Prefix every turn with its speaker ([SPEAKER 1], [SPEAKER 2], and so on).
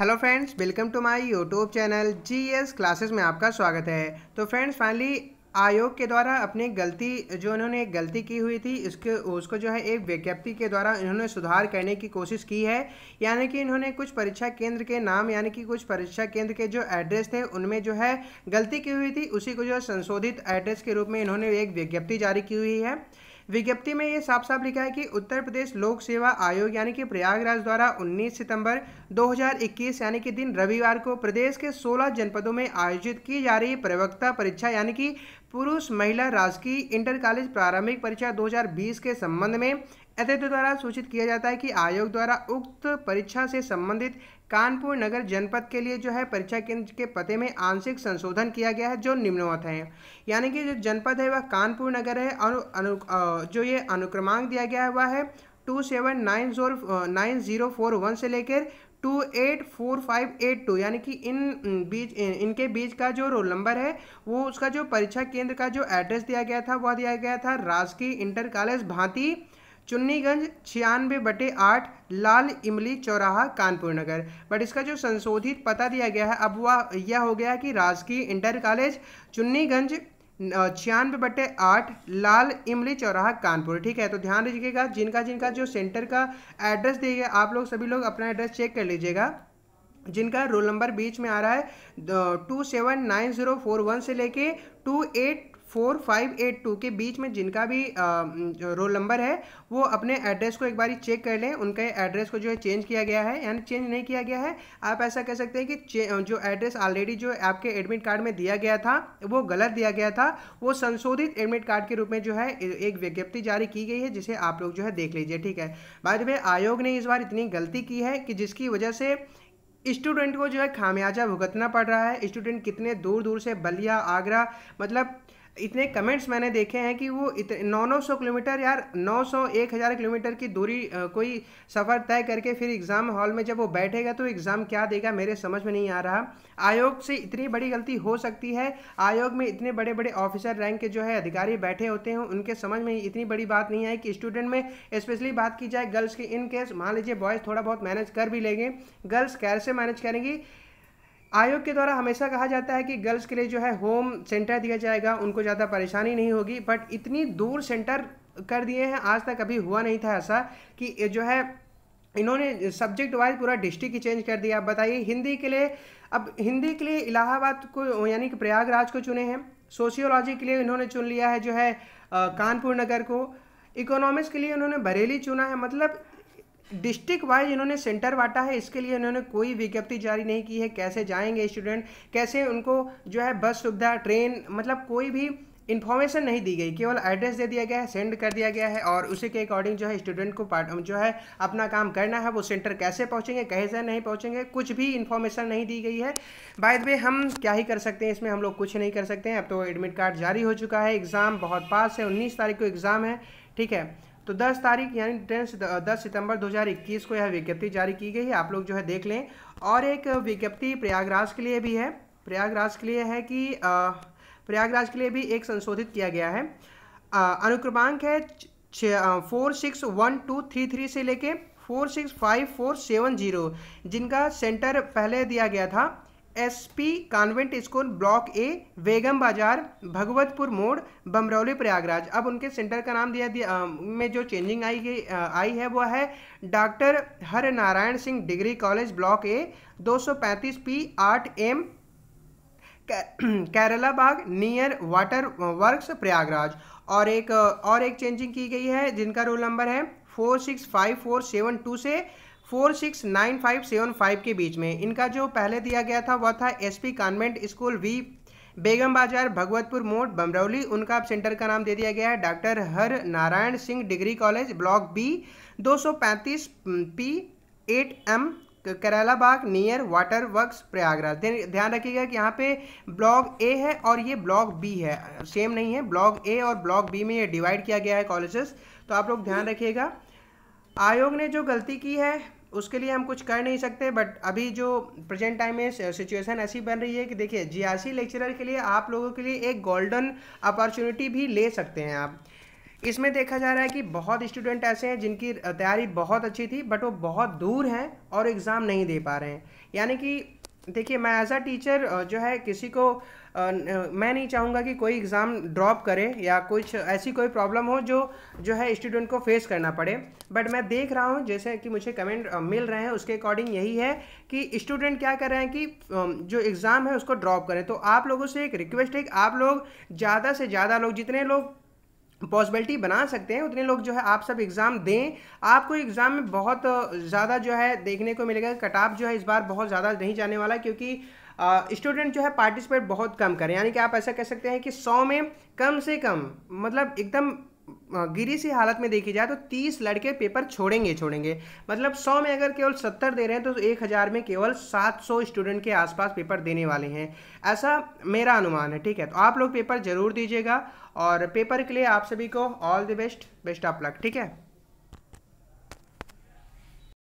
[SPEAKER 1] hello friends welcome to my YouTube channel GS classes में आपका स्वागत है तो फ्रेंड्स फाइनली आयोग के द्वारा अपनी गलती जो उन्होंने गलती की हुई थी इसके उसको जो है एक विज्ञप्ति के द्वारा इन्होंने सुधार करने की कोशिश की है यानी कि इन्होंने कुछ परीक्षा केंद्र के नाम यानी कि कुछ परीक्षा केंद्र के जो एड्रेस थे उनमें जो है गलती की हुई थी उसी को जो है संशोधित एड्रेस के रूप में इन्होंने एक विज्ञप्ति जारी की हुई है विज्ञप्ति में ये साफ साफ लिखा है कि उत्तर प्रदेश लोक सेवा आयोग यानी कि प्रयागराज द्वारा 19 सितंबर 2021 यानी कि दिन रविवार को प्रदेश के 16 जनपदों में आयोजित की जा रही प्रवक्ता परीक्षा यानी कि पुरुष महिला राजकीय इंटर कॉलेज प्रारंभिक परीक्षा 2020 के संबंध में अतिथि द्वारा सूचित किया जाता है कि आयोग द्वारा उक्त परीक्षा से संबंधित कानपुर नगर जनपद के लिए जो है परीक्षा केंद्र के पते में आंशिक संशोधन किया गया है जो निम्नवत है यानी कि जो जनपद है वह कानपुर नगर है और अनु, अनु, जो ये अनुक्रमांक दिया गया है वह है two seven nine zero nine zero four one से लेकर two eight four five eight two यानी कि इन बीच इन, इनके बीच का जो रोल नंबर है वो उसका जो परीक्षा केंद्र का जो एड्रेस दिया गया था वह दिया गया था राजकीय इंटर कॉलेज भांति चुन्नीगंज छियानवे बटे आठ लाल इमली चौराहा कानपुर नगर बट इसका जो संशोधित पता दिया गया है अब वह यह हो गया कि राजकीय इंटर कॉलेज चुन्नीगंज छियानवे बटे आठ लाल इमली चौराहा कानपुर ठीक है तो ध्यान रखिएगा जिनका जिनका जो सेंटर का एड्रेस दिया गया आप लोग सभी लोग अपना एड्रेस चेक कर लीजिएगा जिनका रोल नंबर बीच में आ रहा है two seven nine zero four one से लेके two eight four five eight two के बीच में जिनका भी रोल नंबर है वो अपने एड्रेस को एक बार चेक कर लें उनके एड्रेस को जो है चेंज किया गया है यानी चेंज नहीं किया गया है आप ऐसा कह सकते हैं कि जो एड्रेस ऑलरेडी जो आपके एडमिट कार्ड में दिया गया था वो गलत दिया गया था वो संशोधित एडमिट कार्ड के रूप में जो है एक विज्ञप्ति जारी की गई है जिसे आप लोग जो है देख लीजिए ठीक है बाद में आयोग ने इस बार इतनी गलती की है कि जिसकी वजह से स्टूडेंट को जो है खामियाजा भुगतना पड़ रहा है स्टूडेंट कितने दूर दूर से बलिया आगरा मतलब इतने कमेंट्स मैंने देखे हैं कि वो इतने नौ नौ सौ किलोमीटर यार नौ सौ एक हज़ार किलोमीटर की दूरी कोई सफ़र तय करके फिर एग्ज़ाम हॉल में जब वो बैठेगा तो एग्ज़ाम क्या देगा मेरे समझ में नहीं आ रहा आयोग से इतनी बड़ी गलती हो सकती है आयोग में इतने बड़े बड़े ऑफिसर रैंक के जो है अधिकारी बैठे होते हैं उनके समझ में इतनी बड़ी बात नहीं आई कि स्टूडेंट में स्पेशली बात की जाए गर्ल्स की इन केस मान लीजिए बॉयज़ थोड़ा बहुत मैनेज कर भी लेंगे गर्ल्स कैसे मैनेज करेंगी आयोग के द्वारा हमेशा कहा जाता है कि गर्ल्स के लिए जो है होम सेंटर दिया जाएगा उनको ज़्यादा परेशानी नहीं होगी बट इतनी दूर सेंटर कर दिए हैं आज तक अभी हुआ नहीं था ऐसा कि जो है इन्होंने सब्जेक्ट वाइज पूरा डिस्ट्रिक्ट ही चेंज कर दिया आप बताइए हिंदी के लिए अब हिंदी के लिए इलाहाबाद को यानी कि प्रयागराज को चुने हैं सोशियोलॉजी के लिए इन्होंने चुन लिया है जो है कानपुर नगर को इकोनॉमिक्स के लिए उन्होंने बरेली चुना है मतलब डिस्ट्रिक्ट वाइज इन्होंने सेंटर बांटा है इसके लिए इन्होंने कोई विज्ञप्ति जारी नहीं की है कैसे जाएंगे स्टूडेंट कैसे उनको जो है बस सुविधा ट्रेन मतलब कोई भी इन्फॉर्मेशन नहीं दी गई केवल एड्रेस दे दिया गया है सेंड कर दिया गया है और उसी के अकॉर्डिंग जो है स्टूडेंट को पार्ट जो है अपना काम करना है वो सेंटर कैसे पहुँचेंगे कैसे नहीं पहुँचेंगे कुछ भी इन्फॉर्मेशन नहीं दी गई है बाय द वे हम क्या ही कर सकते हैं इसमें हम लोग कुछ नहीं कर सकते हैं अब तो एडमिट कार्ड जारी हो चुका है एग्ज़ाम बहुत पास है उन्नीस तारीख को एग्ज़ाम है ठीक है तो 10 तारीख यानी टेंस दस सितंबर 2021 को यह विज्ञप्ति जारी की गई है आप लोग जो है देख लें और एक विज्ञप्ति प्रयागराज के लिए भी है प्रयागराज के लिए है कि प्रयागराज के लिए भी एक संशोधित किया गया है अनुक्रमांक है four six one two three three से लेके four six five four seven zero जिनका सेंटर पहले दिया गया था S P convent school block A Begum Bazar Bhagwatpur मोड़ बमरौली प्रयागराज अब उनके सेंटर का नाम दिया, दिया में जो चेंजिंग आई गई आई है वह है doctor Har Narayan Singh degree college block A 235 P आठ M Karela Bagh near water works Prayagraj और एक और एक चेंजिंग की गई है जिनका रोल नंबर है four six five four seven two से four six nine five seven five के बीच में इनका जो पहले दिया गया था वह था SP convent school V Begum Bazar Bhagwatpur मोड़ बमरौली उनका अब सेंटर का नाम दे दिया गया है doctor Har Narayan Singh degree college block B 235 P 8 M Karaila Bagh near water works Prayagraj ध्यान रखिएगा कि यहाँ पे ब्लॉक ए है और ये ब्लॉक बी है सेम नहीं है ब्लॉक ए और ब्लॉक बी में ये डिवाइड किया गया है कॉलेजेस तो आप लोग ध्यान रखिएगा आयोग ने जो गलती की है उसके लिए हम कुछ कर नहीं सकते बट अभी जो प्रेजेंट टाइम में सिचुएशन ऐसी बन रही है कि देखिए जीआरसी लेक्चरर के लिए आप लोगों के लिए एक गोल्डन अपॉर्चुनिटी भी ले सकते हैं आप इसमें देखा जा रहा है कि बहुत स्टूडेंट ऐसे हैं जिनकी तैयारी बहुत अच्छी थी बट वो बहुत दूर हैं और एग्ज़ाम नहीं दे पा रहे हैं यानी कि देखिए मैं एज अ टीचर जो है किसी को आ, मैं नहीं चाहूँगा कि कोई एग्ज़ाम ड्रॉप करे या कुछ ऐसी कोई प्रॉब्लम हो जो जो है स्टूडेंट को फेस करना पड़े बट मैं देख रहा हूँ जैसे कि मुझे कमेंट मिल रहे हैं उसके अकॉर्डिंग यही है कि स्टूडेंट क्या कर रहे हैं कि जो एग्ज़ाम है उसको ड्रॉप करें तो आप लोगों से एक रिक्वेस्ट है कि आप लोग ज़्यादा से ज़्यादा लोग जितने लोग पॉसिबिलिटी बना सकते हैं उतने लोग जो है आप सब एग्ज़ाम दें आपको एग्ज़ाम में बहुत ज़्यादा जो है देखने को मिलेगा कटाप जो है इस बार बहुत ज़्यादा नहीं जाने वाला क्योंकि स्टूडेंट जो है पार्टिसिपेट बहुत कम करें यानी कि आप ऐसा कह सकते हैं कि सौ में कम से कम मतलब एकदम गिरी सी हालत में देखी जाए तो तीस लड़के पेपर छोड़ेंगे छोड़ेंगे मतलब सौ में अगर केवल सत्तर दे रहे हैं तो एक हज़ार में केवल सात सौ स्टूडेंट के आसपास पेपर देने वाले हैं ऐसा मेरा अनुमान है ठीक है तो आप लोग पेपर ज़रूर दीजिएगा और पेपर के लिए आप सभी को all the best best of luck ठीक है